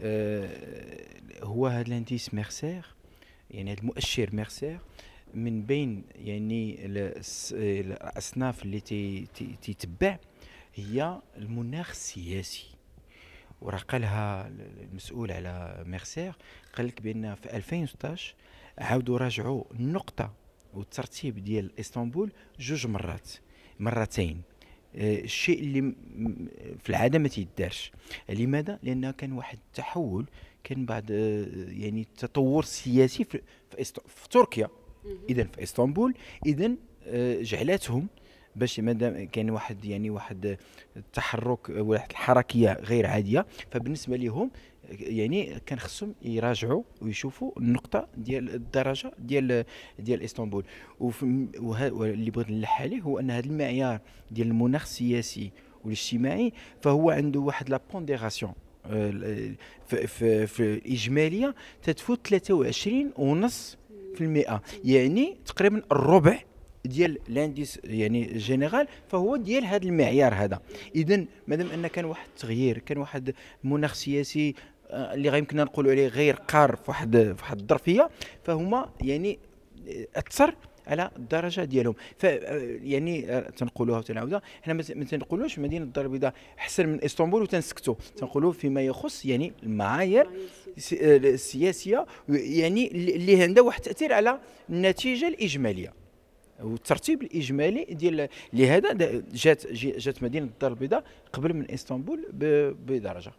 آه، هو هذا الانديس ميرسير يعني هذا المؤشر ميرسير من بين يعني الاصناف اللي تتبع هي المناخ السياسي وراه قالها المسؤول على ميرسير قال لك بان في 2016 عاودوا راجعوا النقطه والترتيب ديال اسطنبول جوج مرات مرتين آه، الشيء اللي في العاده ما تيدارش لماذا لان كان واحد التحول كان بعد آه، يعني تطور سياسي في, في, في تركيا اذا في اسطنبول اذا آه، جعلتهم باش مادام كان واحد يعني واحد التحرك واحد الحركيه غير عاديه فبالنسبه لهم يعني كان خصهم يراجعوا ويشوفوا النقطه ديال الدرجه ديال ديال اسطنبول واللي بغيت نلح عليه هو ان هذا المعيار ديال المناخ السياسي والاجتماعي فهو عنده واحد لابونديغاسيون آه، في, في, في الاجماليه تتفوت 23 ونص في المئة يعني تقريبا الربع ديال لانديس يعني جينيرال فهو ديال هذا المعيار هذا اذا مادام ان كان واحد التغيير كان واحد مناخ سياسي آه، اللي غيمكننا نقولوا عليه غير قار في واحد في واحد الظرفيه فهما يعني آه، اثر على الدرجه ديالهم ف آه، يعني تنقولوها وتنعاودها حنا ما تنقولوش مدينه الدار البيضاء احسن من اسطنبول وتنسكتوا تنقولوا فيما يخص يعني المعايير السياسيه يعني اللي عندها واحد التاثير على النتيجه الاجماليه والترتيب الاجمالي ديال لهذا جات جات مدينه الدار البيضاء قبل من اسطنبول بدرجه